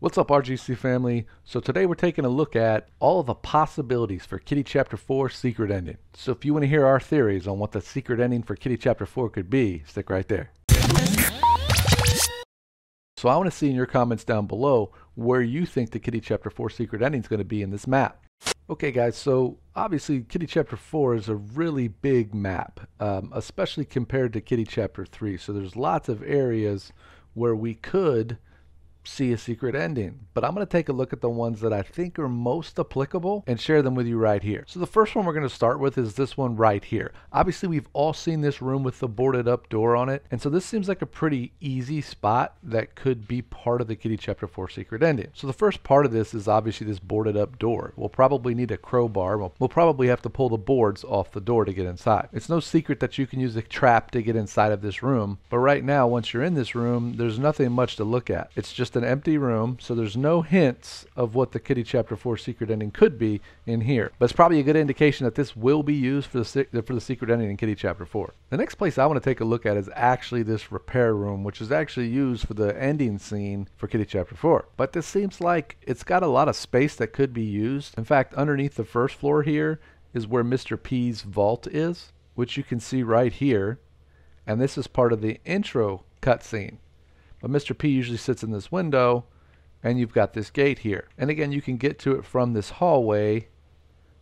What's up RGC family? So today we're taking a look at all the possibilities for Kitty Chapter 4 Secret Ending. So if you want to hear our theories on what the secret ending for Kitty Chapter 4 could be, stick right there. So I want to see in your comments down below where you think the Kitty Chapter 4 secret ending is going to be in this map. Okay guys, so obviously Kitty Chapter 4 is a really big map, um, especially compared to Kitty Chapter 3. So there's lots of areas where we could see a secret ending, but I'm going to take a look at the ones that I think are most applicable and share them with you right here. So the first one we're going to start with is this one right here. Obviously, we've all seen this room with the boarded up door on it, and so this seems like a pretty easy spot that could be part of the Kitty Chapter 4 secret ending. So the first part of this is obviously this boarded up door. We'll probably need a crowbar. We'll, we'll probably have to pull the boards off the door to get inside. It's no secret that you can use a trap to get inside of this room, but right now, once you're in this room, there's nothing much to look at. It's just an empty room, so there's no hints of what the Kitty Chapter 4 secret ending could be in here. But it's probably a good indication that this will be used for the, for the secret ending in Kitty Chapter 4. The next place I want to take a look at is actually this repair room, which is actually used for the ending scene for Kitty Chapter 4. But this seems like it's got a lot of space that could be used. In fact, underneath the first floor here is where Mr. P's vault is, which you can see right here. And this is part of the intro cutscene. But Mr. P usually sits in this window and you've got this gate here. And again, you can get to it from this hallway,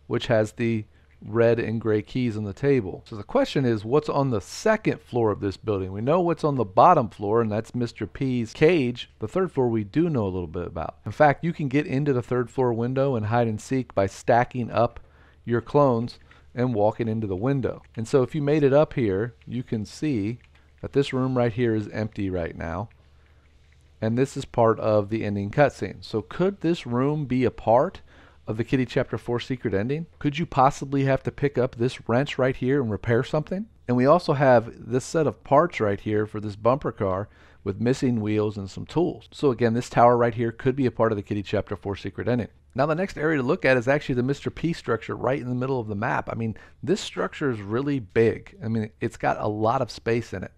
which has the red and gray keys on the table. So the question is, what's on the second floor of this building? We know what's on the bottom floor, and that's Mr. P's cage. The third floor we do know a little bit about. In fact, you can get into the third floor window and hide and seek by stacking up your clones and walking into the window. And so if you made it up here, you can see that this room right here is empty right now and this is part of the ending cutscene. So could this room be a part of the Kitty Chapter 4 secret ending? Could you possibly have to pick up this wrench right here and repair something? And we also have this set of parts right here for this bumper car with missing wheels and some tools. So again, this tower right here could be a part of the Kitty Chapter 4 secret ending. Now the next area to look at is actually the Mr. P structure right in the middle of the map. I mean, this structure is really big. I mean, it's got a lot of space in it.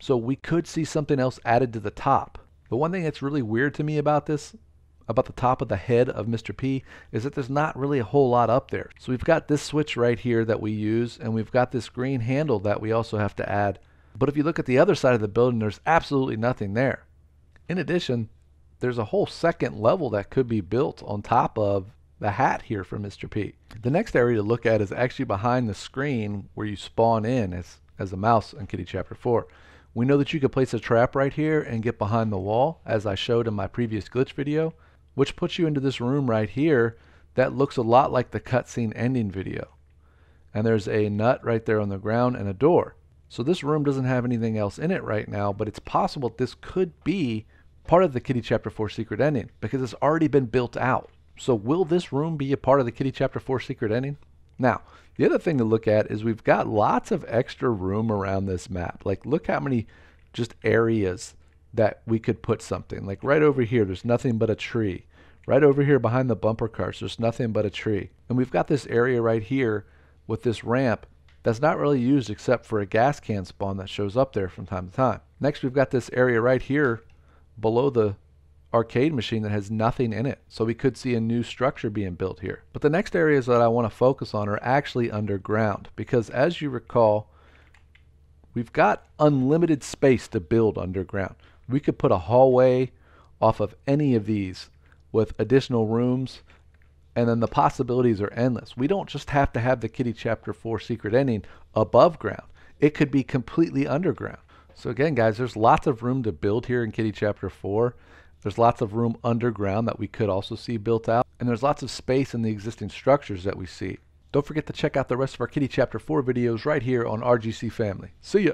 So we could see something else added to the top. The one thing that's really weird to me about this, about the top of the head of Mr. P, is that there's not really a whole lot up there. So we've got this switch right here that we use, and we've got this green handle that we also have to add. But if you look at the other side of the building, there's absolutely nothing there. In addition, there's a whole second level that could be built on top of the hat here for Mr. P. The next area to look at is actually behind the screen where you spawn in as, as a mouse in Kitty Chapter 4. We know that you could place a trap right here and get behind the wall, as I showed in my previous glitch video, which puts you into this room right here that looks a lot like the cutscene ending video. And there's a nut right there on the ground and a door. So this room doesn't have anything else in it right now, but it's possible this could be part of the Kitty Chapter 4 secret ending because it's already been built out. So will this room be a part of the Kitty Chapter 4 secret ending? Now, the other thing to look at is we've got lots of extra room around this map. Like look how many just areas that we could put something. Like right over here, there's nothing but a tree. Right over here behind the bumper cars, there's nothing but a tree. And we've got this area right here with this ramp that's not really used except for a gas can spawn that shows up there from time to time. Next, we've got this area right here below the arcade machine that has nothing in it. So we could see a new structure being built here. But the next areas that I want to focus on are actually underground because as you recall, we've got unlimited space to build underground. We could put a hallway off of any of these with additional rooms and then the possibilities are endless. We don't just have to have the Kitty Chapter 4 secret ending above ground. It could be completely underground. So again, guys, there's lots of room to build here in Kitty Chapter 4. There's lots of room underground that we could also see built out, and there's lots of space in the existing structures that we see. Don't forget to check out the rest of our Kitty Chapter 4 videos right here on RGC Family. See ya!